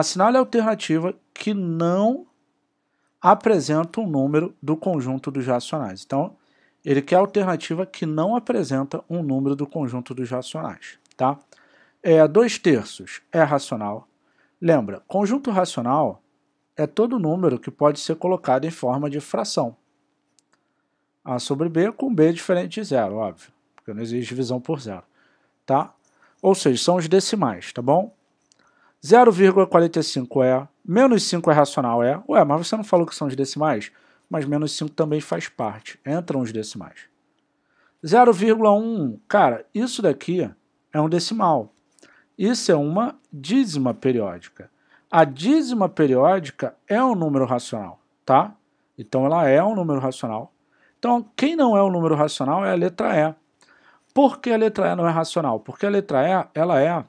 assinale a é alternativa que não apresenta um número do conjunto dos racionais. Então, ele quer a alternativa que não apresenta um número do conjunto dos racionais. Tá? É, dois terços é racional. Lembra, conjunto racional é todo número que pode ser colocado em forma de fração. A sobre B com B diferente de zero, óbvio, porque não existe divisão por zero. Tá? Ou seja, são os decimais, tá bom? 0,45 é, menos 5 é racional é. Ué, mas você não falou que são os decimais? Mas menos 5 também faz parte, entram os decimais. 0,1, cara, isso daqui é um decimal. Isso é uma dízima periódica. A dízima periódica é um número racional, tá? Então ela é um número racional. Então, quem não é um número racional é a letra E. Por que a letra E não é racional? Porque a letra E, ela é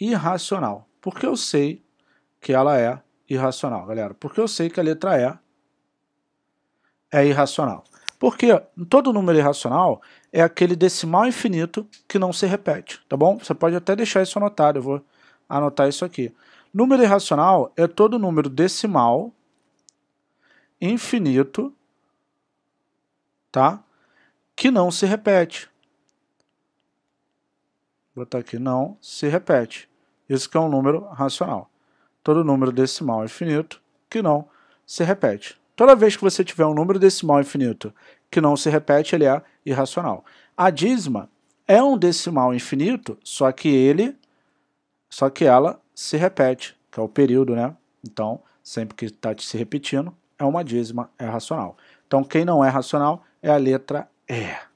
irracional. Porque eu sei que ela é irracional, galera. Porque eu sei que a letra E é irracional. Porque todo número irracional é aquele decimal infinito que não se repete, tá bom? Você pode até deixar isso anotado, eu vou anotar isso aqui. Número irracional é todo número decimal infinito, tá? Que não se repete botar aqui não se repete. Isso que é um número racional. Todo número decimal infinito que não se repete. Toda vez que você tiver um número decimal infinito que não se repete, ele é irracional. A dízima é um decimal infinito, só que ele, só que ela se repete, que é o período, né? Então, sempre que está se repetindo, é uma dízima, é racional. Então, quem não é racional é a letra E.